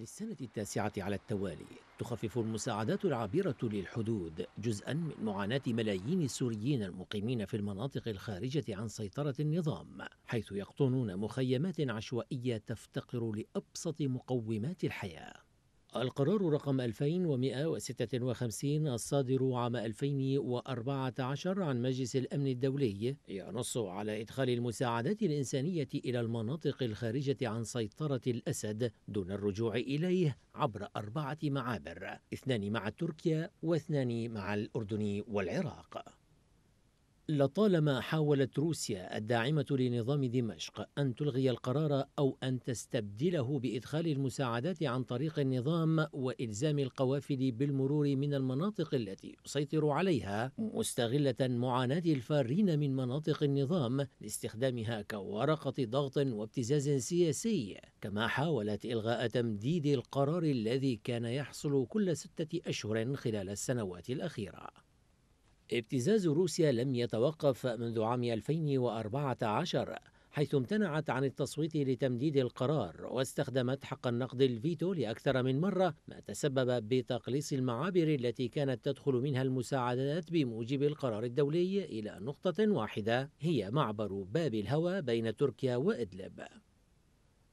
للسنة التاسعة على التوالي تخفف المساعدات العابرة للحدود جزءا من معاناة ملايين السوريين المقيمين في المناطق الخارجة عن سيطرة النظام حيث يقطنون مخيمات عشوائية تفتقر لأبسط مقومات الحياة القرار رقم 2156 الصادر عام 2014 عن مجلس الأمن الدولي ينص على إدخال المساعدات الإنسانية إلى المناطق الخارجة عن سيطرة الأسد دون الرجوع إليه عبر أربعة معابر اثنان مع تركيا واثنان مع الأردن والعراق لطالما حاولت روسيا الداعمة لنظام دمشق أن تلغي القرار أو أن تستبدله بإدخال المساعدات عن طريق النظام وإلزام القوافل بالمرور من المناطق التي يسيطر عليها مستغلة معاناة الفارين من مناطق النظام لاستخدامها كورقة ضغط وابتزاز سياسي كما حاولت إلغاء تمديد القرار الذي كان يحصل كل ستة أشهر خلال السنوات الأخيرة ابتزاز روسيا لم يتوقف منذ عام 2014 حيث امتنعت عن التصويت لتمديد القرار واستخدمت حق النقد الفيتو لأكثر من مرة ما تسبب بتقليص المعابر التي كانت تدخل منها المساعدات بموجب القرار الدولي إلى نقطة واحدة هي معبر باب الهوى بين تركيا وإدلب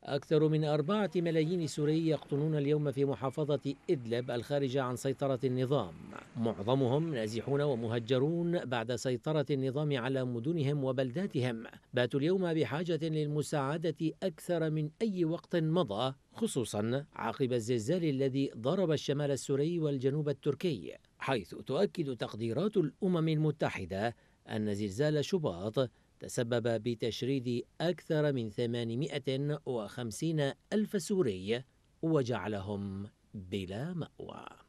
أكثر من أربعة ملايين سوري يقطنون اليوم في محافظة إدلب الخارجة عن سيطرة النظام معظمهم نازحون ومهجرون بعد سيطرة النظام على مدنهم وبلداتهم باتوا اليوم بحاجة للمساعدة أكثر من أي وقت مضى خصوصا عقب الزلزال الذي ضرب الشمال السوري والجنوب التركي حيث تؤكد تقديرات الأمم المتحدة أن زلزال شباط تسبب بتشريد أكثر من 850 ألف سوري وجعلهم بلا مأوى